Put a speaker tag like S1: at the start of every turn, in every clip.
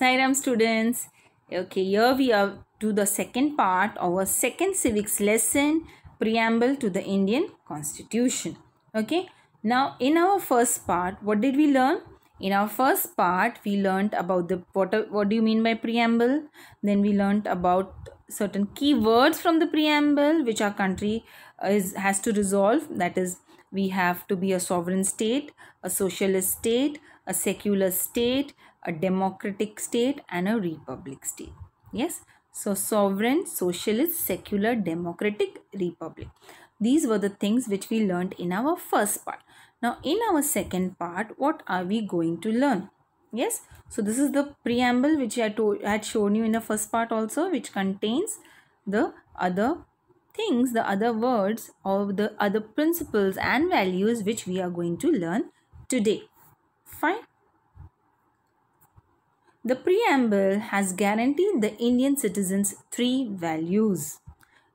S1: Sairam students. Okay, here we are to the second part of our second civics lesson, preamble to the Indian constitution. Okay, now in our first part, what did we learn? In our first part, we learned about the what, what do you mean by preamble? Then we learned about certain key words from the preamble which our country is has to resolve that is we have to be a sovereign state, a socialist state, a secular state, a democratic state and a republic state. Yes, so sovereign, socialist, secular, democratic, republic. These were the things which we learned in our first part. Now in our second part, what are we going to learn? Yes, so this is the preamble which I had shown you in the first part also which contains the other things, the other words or the other principles and values which we are going to learn today. Fine. The preamble has guaranteed the Indian citizens three values.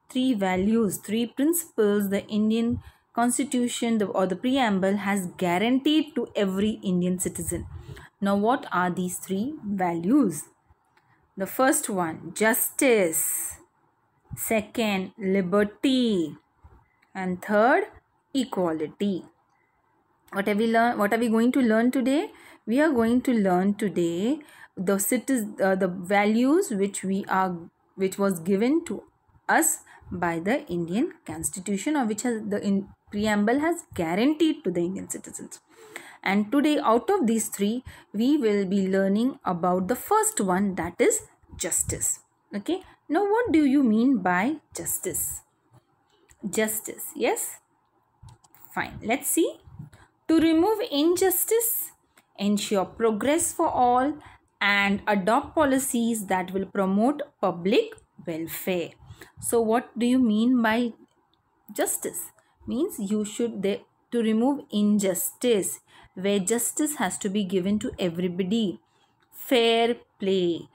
S1: Three values, three principles the Indian constitution or the preamble has guaranteed to every Indian citizen. Now, what are these three values? The first one, justice second liberty and third equality what are we learn what are we going to learn today we are going to learn today the citizens, uh, the values which we are which was given to us by the indian constitution or which has the in, preamble has guaranteed to the indian citizens and today out of these three we will be learning about the first one that is justice okay now what do you mean by justice justice yes fine let's see to remove injustice ensure progress for all and adopt policies that will promote public welfare so what do you mean by justice means you should they, to remove injustice where justice has to be given to everybody fair play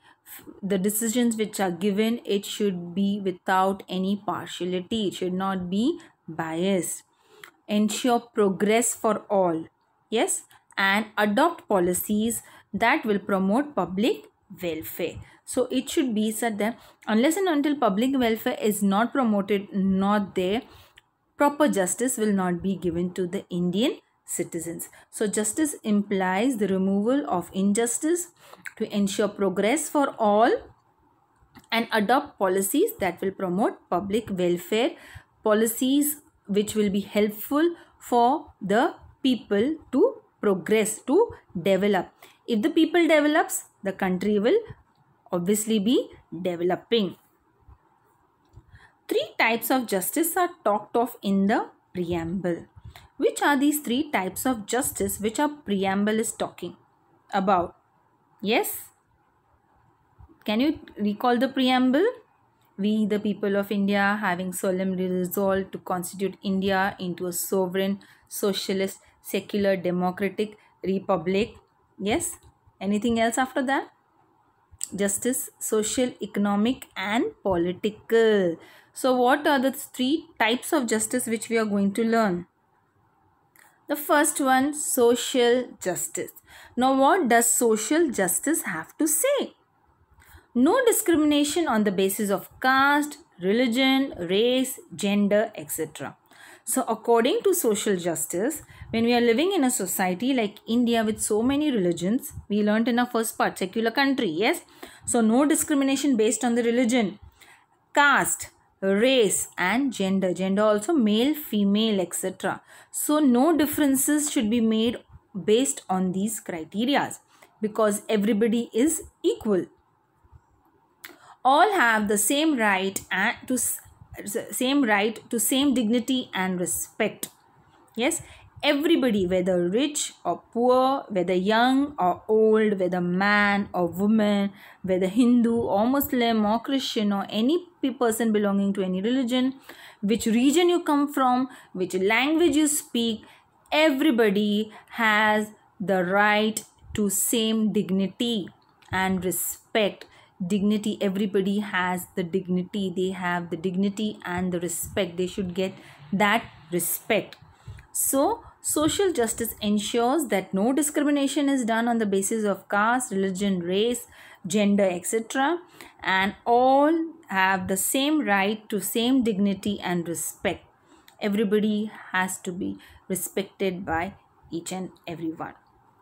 S1: the decisions which are given it should be without any partiality it should not be biased ensure progress for all yes and adopt policies that will promote public welfare so it should be said that unless and until public welfare is not promoted not there proper justice will not be given to the indian citizens. So justice implies the removal of injustice to ensure progress for all and adopt policies that will promote public welfare, policies which will be helpful for the people to progress, to develop. If the people develops, the country will obviously be developing. Three types of justice are talked of in the preamble. Which are these three types of justice which our preamble is talking about? Yes? Can you recall the preamble? We, the people of India, having solemnly resolved to constitute India into a sovereign, socialist, secular, democratic republic. Yes? Anything else after that? Justice, social, economic and political. So what are the three types of justice which we are going to learn? The first one, social justice. Now, what does social justice have to say? No discrimination on the basis of caste, religion, race, gender, etc. So, according to social justice, when we are living in a society like India with so many religions, we learnt in our first part, secular country, yes? So, no discrimination based on the religion, caste, race and gender gender also male female etc so no differences should be made based on these criteria because everybody is equal all have the same right and to same right to same dignity and respect yes everybody, whether rich or poor, whether young or old, whether man or woman, whether Hindu or Muslim or Christian or any person belonging to any religion, which region you come from, which language you speak, everybody has the right to same dignity and respect dignity everybody has the dignity they have the dignity and the respect they should get that respect so Social justice ensures that no discrimination is done on the basis of caste, religion, race, gender, etc. And all have the same right to same dignity and respect. Everybody has to be respected by each and everyone.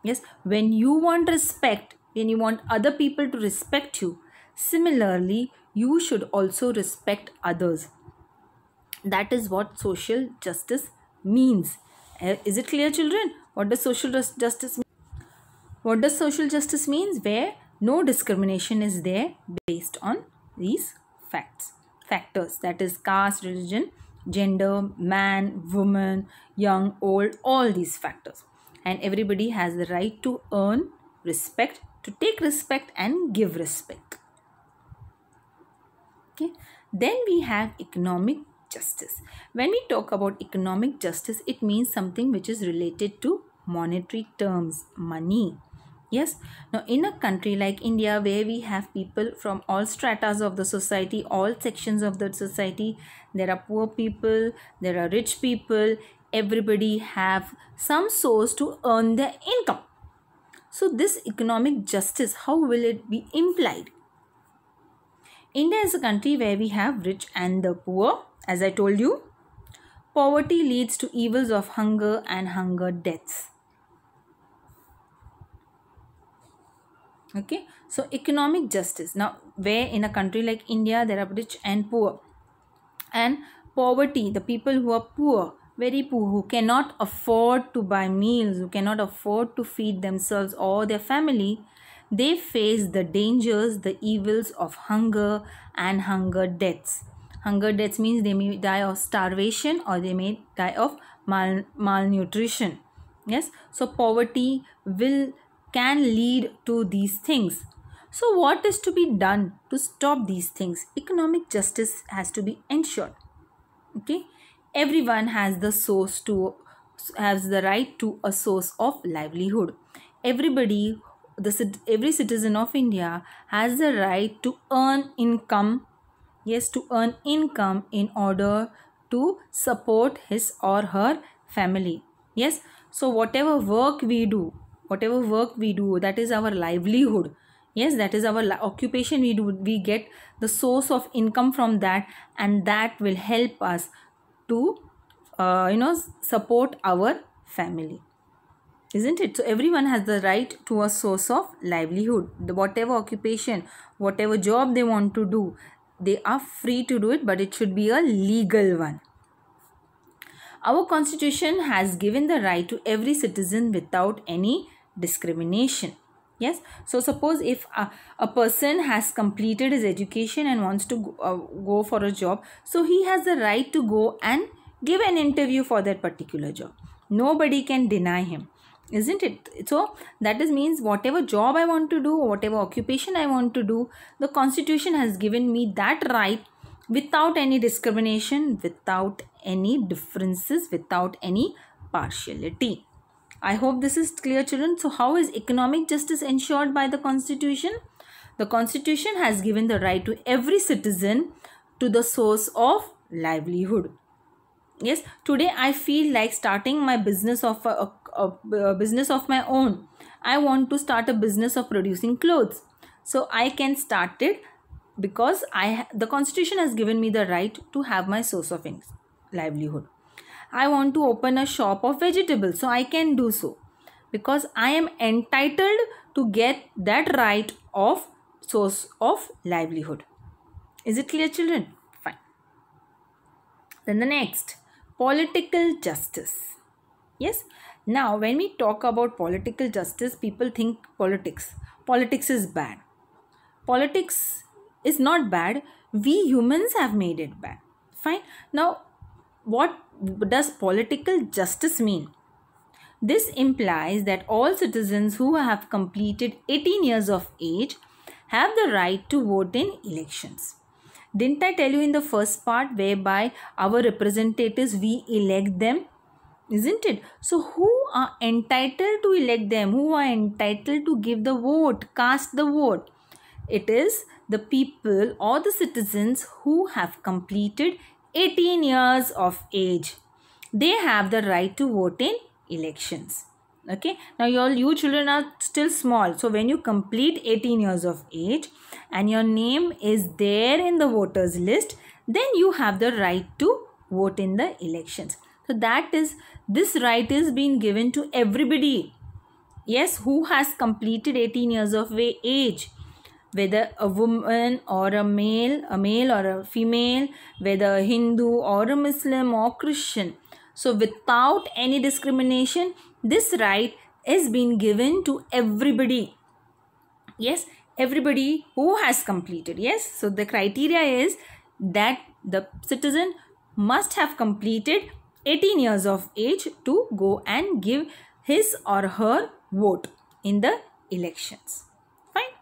S1: Yes, when you want respect, when you want other people to respect you, similarly, you should also respect others. That is what social justice means Eh, is it clear children? What does social justice mean? What does social justice means? Where no discrimination is there based on these facts factors that is caste religion gender man woman young old all these factors and everybody has the right to earn respect to take respect and give respect okay then we have economic justice. When we talk about economic justice, it means something which is related to monetary terms, money. Yes, now in a country like India, where we have people from all stratas of the society, all sections of the society, there are poor people, there are rich people, everybody have some source to earn their income. So, this economic justice, how will it be implied? India is a country where we have rich and the poor, as I told you, poverty leads to evils of hunger and hunger deaths. Okay, so economic justice. Now, where in a country like India, there are rich and poor. And poverty, the people who are poor, very poor, who cannot afford to buy meals, who cannot afford to feed themselves or their family, they face the dangers, the evils of hunger and hunger deaths. Hunger deaths means they may die of starvation or they may die of mal malnutrition. Yes, so poverty will can lead to these things. So what is to be done to stop these things? Economic justice has to be ensured. Okay, everyone has the source to has the right to a source of livelihood. Everybody the every citizen of India has the right to earn income he has to earn income in order to support his or her family yes so whatever work we do whatever work we do that is our livelihood yes that is our occupation we do we get the source of income from that and that will help us to uh, you know support our family isn't it so everyone has the right to a source of livelihood the whatever occupation whatever job they want to do they are free to do it but it should be a legal one our constitution has given the right to every citizen without any discrimination yes so suppose if a, a person has completed his education and wants to go, uh, go for a job so he has the right to go and give an interview for that particular job nobody can deny him isn't it so that is means whatever job i want to do whatever occupation i want to do the constitution has given me that right without any discrimination without any differences without any partiality i hope this is clear children so how is economic justice ensured by the constitution the constitution has given the right to every citizen to the source of livelihood yes today i feel like starting my business of a, a a business of my own. I want to start a business of producing clothes. So I can start it because I the constitution has given me the right to have my source of livelihood. I want to open a shop of vegetables so I can do so because I am entitled to get that right of source of livelihood. Is it clear children? Fine. Then the next political justice. Yes, now, when we talk about political justice, people think politics. Politics is bad. Politics is not bad. We humans have made it bad. Fine. Now, what does political justice mean? This implies that all citizens who have completed 18 years of age have the right to vote in elections. Didn't I tell you in the first part whereby our representatives we elect them isn't it so who are entitled to elect them who are entitled to give the vote cast the vote it is the people or the citizens who have completed 18 years of age they have the right to vote in elections okay now your you children are still small so when you complete 18 years of age and your name is there in the voters list then you have the right to vote in the elections so that is this right is being given to everybody. Yes, who has completed 18 years of age whether a woman or a male, a male or a female, whether a Hindu or a Muslim or Christian. So without any discrimination, this right is being given to everybody. Yes, everybody who has completed. Yes, so the criteria is that the citizen must have completed 18 years of age to go and give his or her vote in the elections. Fine.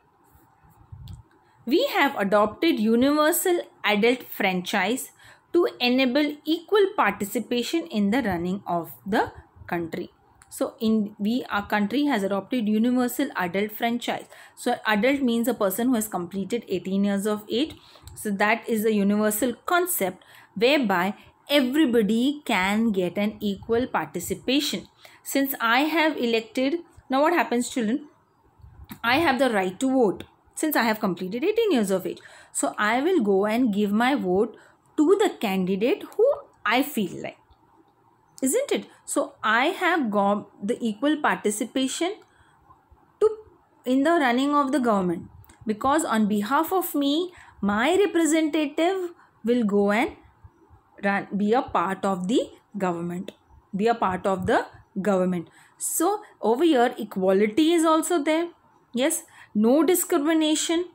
S1: We have adopted universal adult franchise to enable equal participation in the running of the country. So in we our country has adopted universal adult franchise. So adult means a person who has completed 18 years of age. So that is a universal concept whereby everybody can get an equal participation. Since I have elected, now what happens children? I have the right to vote since I have completed 18 years of age. So I will go and give my vote to the candidate who I feel like. Isn't it? So I have got the equal participation to in the running of the government because on behalf of me, my representative will go and run, be a part of the government be a part of the government so over here equality is also there yes no discrimination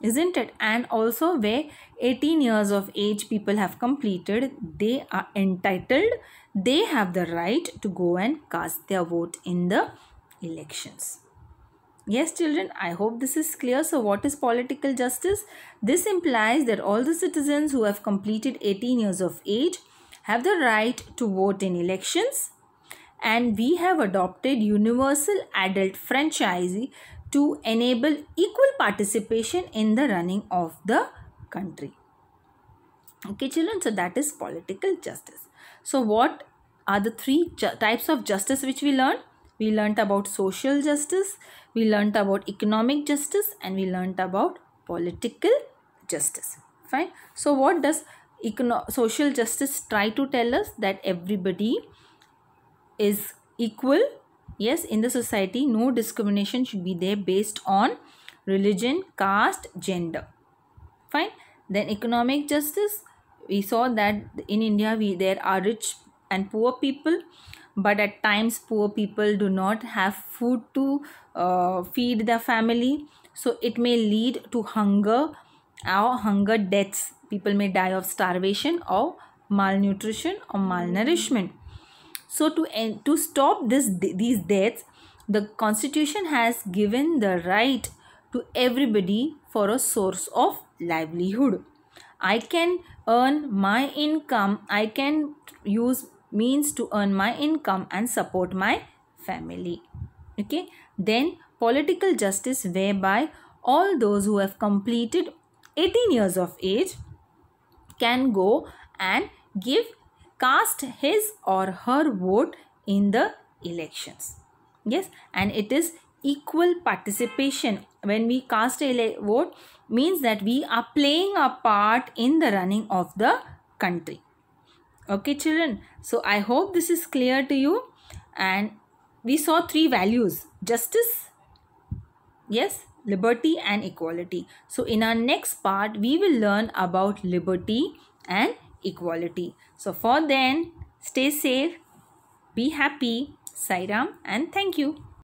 S1: isn't it and also where 18 years of age people have completed they are entitled they have the right to go and cast their vote in the elections Yes, children, I hope this is clear. So, what is political justice? This implies that all the citizens who have completed 18 years of age have the right to vote in elections. And we have adopted universal adult franchise to enable equal participation in the running of the country. Okay, children, so that is political justice. So, what are the three types of justice which we learned? we learnt about social justice, we learnt about economic justice and we learnt about political justice. Fine. So what does econo social justice try to tell us? That everybody is equal. Yes, in the society no discrimination should be there based on religion, caste, gender. Fine. Then economic justice. We saw that in India we there are rich and poor people but at times poor people do not have food to uh, feed their family so it may lead to hunger or hunger deaths people may die of starvation or malnutrition or malnourishment so to end, to stop this these deaths the constitution has given the right to everybody for a source of livelihood i can earn my income i can use means to earn my income and support my family. Okay. Then political justice whereby all those who have completed 18 years of age can go and give cast his or her vote in the elections. Yes. And it is equal participation when we cast a vote means that we are playing a part in the running of the country okay children so i hope this is clear to you and we saw three values justice yes liberty and equality so in our next part we will learn about liberty and equality so for then stay safe be happy sairam and thank you